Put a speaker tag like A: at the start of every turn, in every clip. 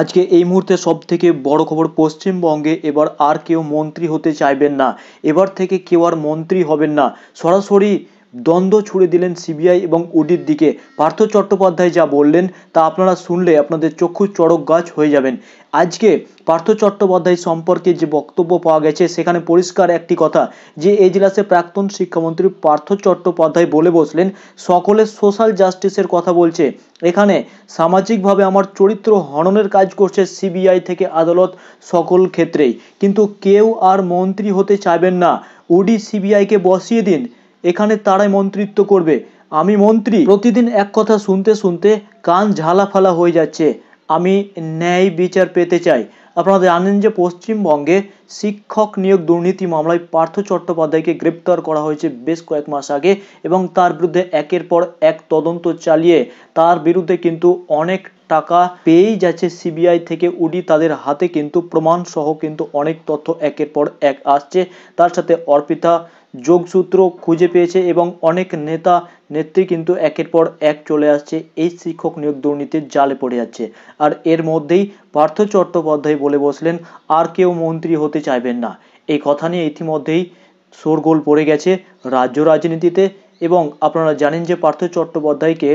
A: আজকে এই মুহূর্তে থেকে বড় খবর পশ্চিমবঙ্গে এবার আর কেউ মন্ত্রী হতে চাইবেন না এবার থেকে কেউ আর মন্ত্রী হবেন না সরাসরি দ্বন্দ্ব ছুড়ে দিলেন সিবিআই এবং ওডির দিকে পার্থ চট্টোপাধ্যায় যা বললেন তা আপনারা শুনলে আপনাদের চক্ষু চড়ক গাছ হয়ে যাবেন আজকে পার্থ চট্টোপাধ্যায় সম্পর্কে যে বক্তব্য পাওয়া গেছে সেখানে পরিষ্কার একটি কথা যে এজলাসে প্রাক্তন শিক্ষামন্ত্রী পার্থ চট্টোপাধ্যায় বলে বসলেন সকলে সোশ্যাল জাস্টিসের কথা বলছে এখানে সামাজিকভাবে আমার চরিত্র হননের কাজ করছে সিবিআই থেকে আদালত সকল ক্ষেত্রেই কিন্তু কেউ আর মন্ত্রী হতে চাইবেন না ওডি সিবিআইকে বসিয়ে দিন এখানে তারাই মন্ত্রিত্ব করবে আমি মন্ত্রী প্রতিদিন এক কথা শুনতে শুনতে কান ঝালাফালা হয়ে যাচ্ছে আমি ন্যায় বিচার পেতে চাই আপনারা জানেন যে পশ্চিমবঙ্গে শিক্ষক নিয়োগ দুর্নীতি মামলায় পার্থ চট্টোপাধ্যায়কে গ্রেপ্তার করা হয়েছে বেশ কয়েক মাস আগে এবং তার বিরুদ্ধে একের পর এক তদন্ত চালিয়ে তার বিরুদ্ধে কিন্তু অনেক টাকা পেয়েই যাচ্ছে সিবিআই থেকে উডি তাদের হাতে কিন্তু প্রমাণ সহ কিন্তু অনেক তথ্য একের পর এক আসছে তার সাথে অর্পিতা যোগসূত্র খুঁজে পেয়েছে এবং অনেক নেতা নেত্রী কিন্তু একের পর এক চলে আসছে এই শিক্ষক নিয়োগ দুর্নীতির জালে পড়ে যাচ্ছে আর এর মধ্যেই পার্থ চট্টোপাধ্যায় বলে বসলেন আর কেউ মন্ত্রী হতে চাইবেন না এই কথা নিয়ে ইতিমধ্যেই শোরগোল পড়ে গেছে রাজ্য রাজনীতিতে এবং আপনারা জানেন যে পার্থ চট্টোপাধ্যায়কে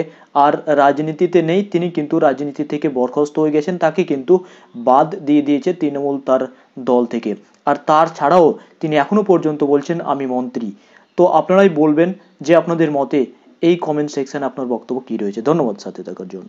A: আর রাজনীতিতে নেই তিনি কিন্তু রাজনীতি থেকে বরখাস্ত হয়ে গেছেন তাকে কিন্তু বাদ দিয়ে দিয়েছে তৃণমূল তার দল থেকে আর তার ছাড়াও তিনি এখনো পর্যন্ত বলছেন আমি মন্ত্রী তো আপনারাই বলবেন যে আপনাদের মতে এই কমেন্ট সেকশানে আপনার বক্তব্য কী রয়েছে ধন্যবাদ সাথে থাকার জন্য